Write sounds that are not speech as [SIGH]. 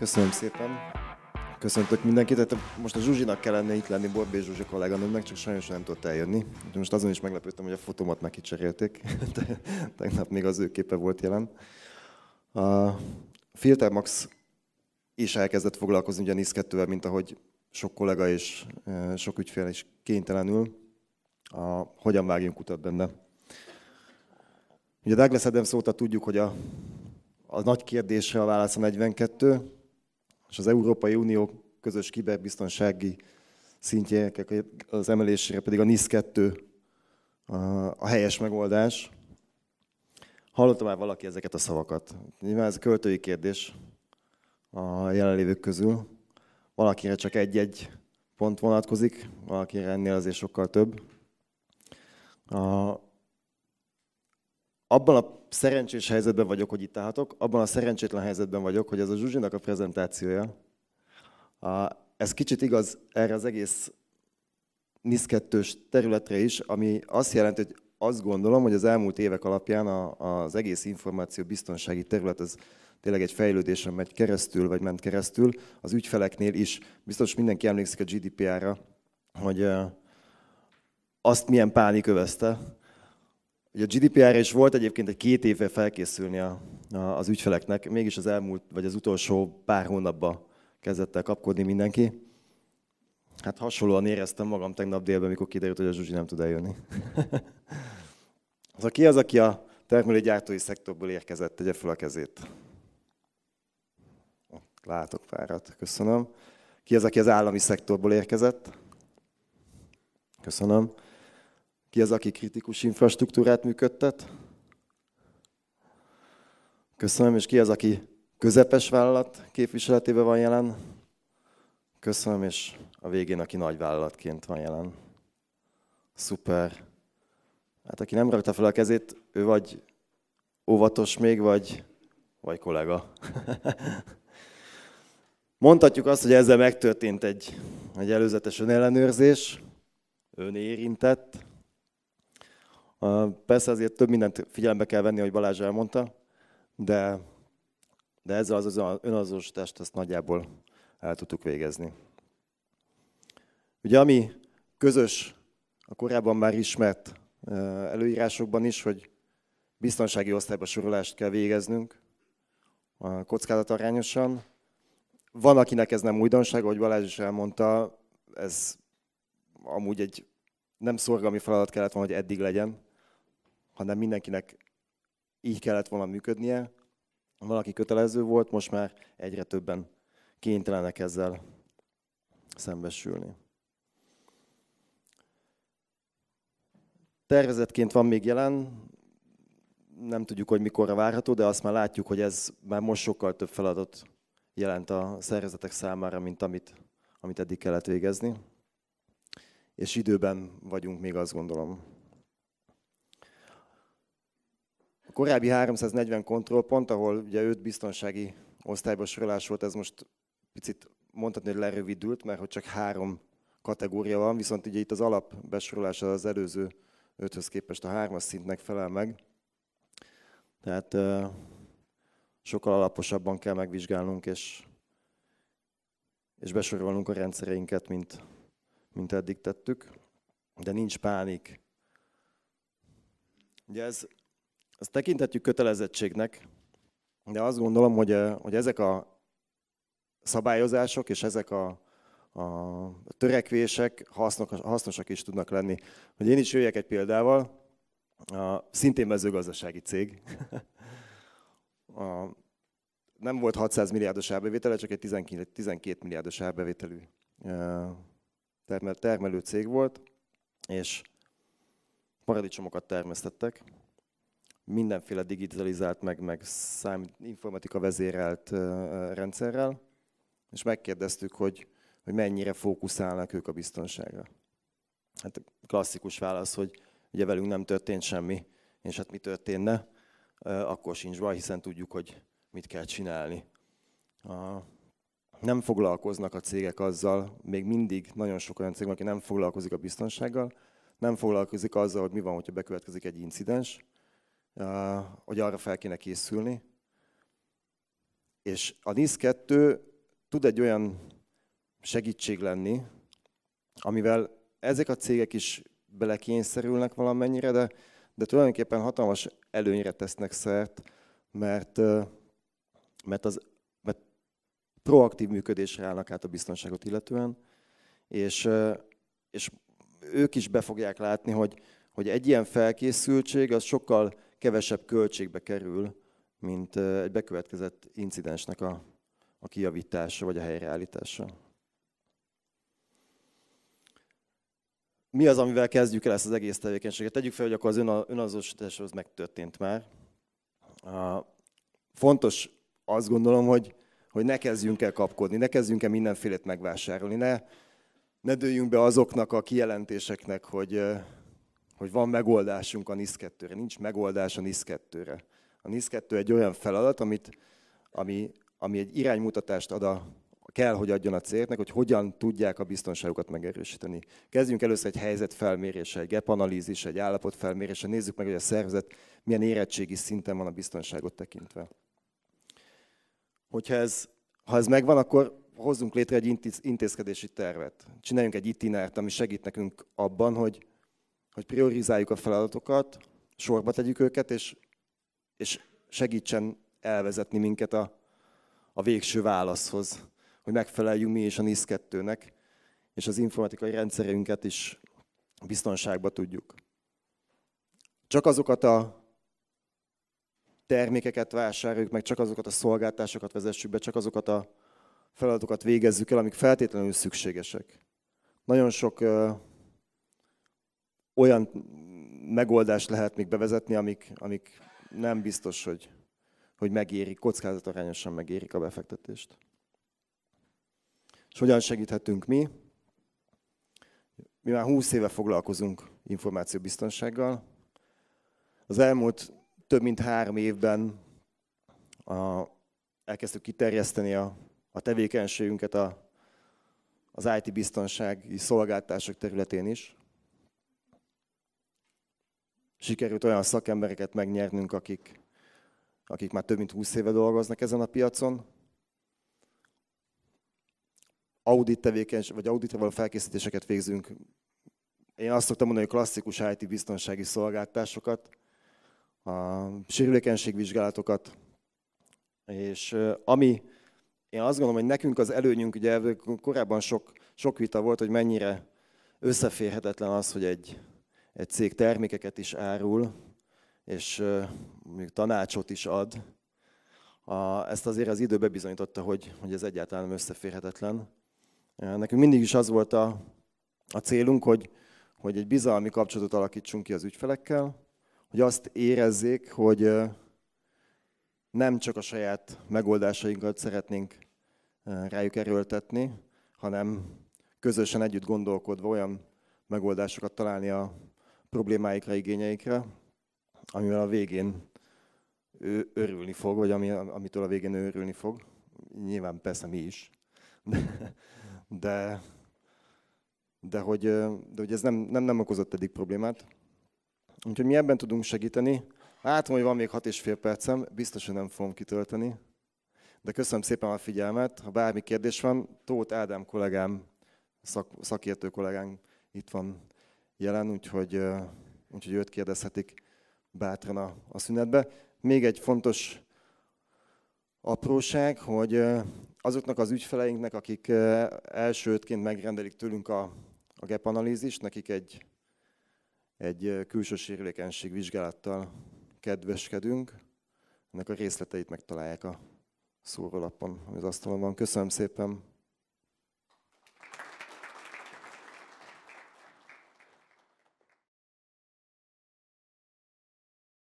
Köszönöm szépen. Köszöntök mindenkit. Hát most a Zsuzsinak kellene itt lenni, Borbé Zsuzsi kolléganőmnek, csak sajnos nem tudott eljönni. Most azon is meglepődtem, hogy a fotómat már kicserélték. [LAUGHS] Tegnap még az ő képe volt jelen. A Filter Max is elkezdett foglalkozni ugye a nisz 2 mint ahogy sok kollega és e, sok ügyfél is kénytelenül. A, hogyan vágjunk utat benne? Ugye Douglas Adams óta tudjuk, hogy a, a nagy kérdésre a válasz a 42, és az Európai Unió közös kiberbiztonsági szintjének az emelésére pedig a NIS 2 a helyes megoldás. Hallotta már valaki ezeket a szavakat? Nyilván ez a költői kérdés a jelenlévők közül. Valakire csak egy-egy pont vonatkozik, valakire ennél azért sokkal több. A abban a szerencsés helyzetben vagyok, hogy itt állhatok, abban a szerencsétlen helyzetben vagyok, hogy ez a Zsuzsinak a prezentációja, ez kicsit igaz erre az egész nisz területre is, ami azt jelenti, hogy azt gondolom, hogy az elmúlt évek alapján az egész információ biztonsági terület az tényleg egy fejlődésen megy keresztül, vagy ment keresztül, az ügyfeleknél is. Biztos mindenki emlékszik a GDPR-ra, hogy azt milyen pánik övezte, Ugye a GDPR is volt egyébként egy két évvel felkészülni a, a, az ügyfeleknek, mégis az elmúlt, vagy az utolsó pár hónapban kezdett el kapkodni mindenki. Hát hasonlóan éreztem magam tegnap délben, mikor kiderült, hogy a Zsuzsi nem tud eljönni. az [LAUGHS] szóval aki az, aki a termelőgyártói szektorból érkezett, tegye fel a kezét. Látok párat, köszönöm. Ki az, aki az állami szektorból érkezett? Köszönöm. Ki az, aki kritikus infrastruktúrát működtet? Köszönöm, és ki az, aki közepes vállalat képviseletében van jelen? Köszönöm, és a végén, aki nagy vállalatként van jelen. Szuper. Hát aki nem rakta fel a kezét, ő vagy óvatos még, vagy, vagy kollega. [LAUGHS] Mondhatjuk azt, hogy ezzel megtörtént egy, egy előzetes önellenőrzés, önérintett, Persze azért több mindent figyelembe kell venni, hogy Balázs elmondta, de, de ezzel az önazonosítást ezt nagyjából el tudtuk végezni. Ugye ami közös a korábban már ismert előírásokban is, hogy biztonsági osztályba sorolást kell végeznünk kockázatarányosan. Van, akinek ez nem újdonság, ahogy Balázs is elmondta, ez amúgy egy nem szorgalmi feladat kellett volna, hogy eddig legyen, hanem mindenkinek így kellett volna működnie. Valaki kötelező volt, most már egyre többen kénytelenek ezzel szembesülni. Tervezetként van még jelen, nem tudjuk, hogy mikorra várható, de azt már látjuk, hogy ez már most sokkal több feladat jelent a szervezetek számára, mint amit, amit eddig kellett végezni. És időben vagyunk még, azt gondolom. korábbi 340 kontrollpont, ahol ugye 5 biztonsági osztályba sorolás volt, ez most picit mondhatni, hogy lerövidült, mert hogy csak három kategória van, viszont ugye itt az alapbesorolás az előző öthöz képest a hármas szintnek felel meg. Tehát sokkal alaposabban kell megvizsgálnunk, és, és besorolnunk a rendszereinket, mint, mint eddig tettük. De nincs pánik. Ugye ez ezt tekintetjük kötelezettségnek, de azt gondolom, hogy, eh, hogy ezek a szabályozások és ezek a, a törekvések hasznok, hasznosak is tudnak lenni. Hogy én is jöjjek egy példával, a, szintén mezőgazdasági cég. [LAUGHS] a, nem volt 600 milliárdos árbevétele, csak egy 12, 12 milliárdos árbevételű eh, termelő cég volt, és paradicsomokat termesztettek mindenféle digitalizált, meg, meg szám, informatika vezérelt rendszerrel, és megkérdeztük, hogy, hogy mennyire fókuszálnak ők a biztonságra. Hát klasszikus válasz, hogy ugye velünk nem történt semmi, és hát mi történne, akkor sincs baj, hiszen tudjuk, hogy mit kell csinálni. Nem foglalkoznak a cégek azzal, még mindig nagyon sok olyan cég van, aki nem foglalkozik a biztonsággal, nem foglalkozik azzal, hogy mi van, hogyha bekövetkezik egy incidens, hogy arra fel kéne készülni. És a NISZ 2 tud egy olyan segítség lenni, amivel ezek a cégek is belekényszerülnek valamennyire, de, de tulajdonképpen hatalmas előnyre tesznek szert, mert, mert, az, mert proaktív működésre állnak át a biztonságot illetően, és, és ők is be fogják látni, hogy, hogy egy ilyen felkészültség az sokkal kevesebb költségbe kerül, mint egy bekövetkezett incidensnek a, a kijavítása vagy a helyreállítása. Mi az, amivel kezdjük el ezt az egész tevékenységet? Tegyük fel, hogy akkor az önazonosítás az megtörtént már. Fontos azt gondolom, hogy, hogy ne kezdjünk el kapkodni, ne kezdjünk el mindenfélét megvásárolni, ne, ne dőljünk be azoknak a kijelentéseknek, hogy, hogy van megoldásunk a NISZ-2-re. Nincs megoldás a NISZ-2-re. A NISZ-2 egy olyan feladat, amit, ami, ami egy iránymutatást ad a, kell, hogy adjon a cégnek, hogy hogyan tudják a biztonságukat megerősíteni. Kezdjünk először egy felmérése, egy gap analízis, egy felmérése. nézzük meg, hogy a szervezet milyen érettségi szinten van a biztonságot tekintve. Hogyha ez, ha ez megvan, akkor hozzunk létre egy intézkedési tervet. Csináljunk egy itinert, ami segít nekünk abban, hogy hogy priorizáljuk a feladatokat, sorba tegyük őket, és, és segítsen elvezetni minket a, a végső válaszhoz, hogy megfeleljünk mi is a NISZ-2-nek, és az informatikai rendszerünket is biztonságba tudjuk. Csak azokat a termékeket vásároljuk, meg csak azokat a szolgáltásokat vezessük be, csak azokat a feladatokat végezzük el, amik feltétlenül szükségesek. Nagyon sok olyan megoldást lehet még bevezetni, amik, amik nem biztos, hogy, hogy megéri, kockázatarányosan megérik a befektetést. És hogyan segíthetünk mi? Mi már 20 éve foglalkozunk információbiztonsággal. Az elmúlt több mint három évben a, elkezdtük kiterjeszteni a, a tevékenységünket a, az IT biztonsági szolgáltások területén is sikerült olyan szakembereket megnyernünk, akik, akik már több mint 20 éve dolgoznak ezen a piacon. Audit tevékeny, vagy auditra való felkészítéseket végzünk. Én azt szoktam mondani, hogy klasszikus IT biztonsági szolgáltásokat, a sérülékenységvizsgálatokat, és ami én azt gondolom, hogy nekünk az előnyünk, ugye korábban sok, sok vita volt, hogy mennyire összeférhetetlen az, hogy egy egy cég termékeket is árul, és mondjuk tanácsot is ad. A, ezt azért az idő bebizonyította, hogy, hogy ez egyáltalán nem összeférhetetlen. Nekünk mindig is az volt a, a célunk, hogy, hogy egy bizalmi kapcsolatot alakítsunk ki az ügyfelekkel, hogy azt érezzék, hogy nem csak a saját megoldásainkat szeretnénk rájuk erőltetni, hanem közösen együtt gondolkodva olyan megoldásokat találni a problémáikra, igényeikre, amivel a végén ő örülni fog, vagy ami, amitől a végén ő örülni fog. Nyilván persze mi is. De, de, de, hogy, de hogy ez nem, nem, nem okozott eddig problémát. Úgyhogy mi ebben tudunk segíteni. Látom, hogy van még hat és fél percem, biztos, hogy nem fogom kitölteni. De köszönöm szépen a figyelmet. Ha bármi kérdés van, Tóth Ádám kollégám, szak, szakértő kollégánk itt van jelen, úgyhogy, úgyhogy őt kérdezhetik bátran a, a szünetbe. Még egy fontos apróság, hogy azoknak az ügyfeleinknek, akik elsőtként megrendelik tőlünk a, a gap analízist, nekik egy, egy külső sérülékenység vizsgálattal kedveskedünk. Ennek a részleteit megtalálják a szórólapon, ami az asztalon van. Köszönöm szépen!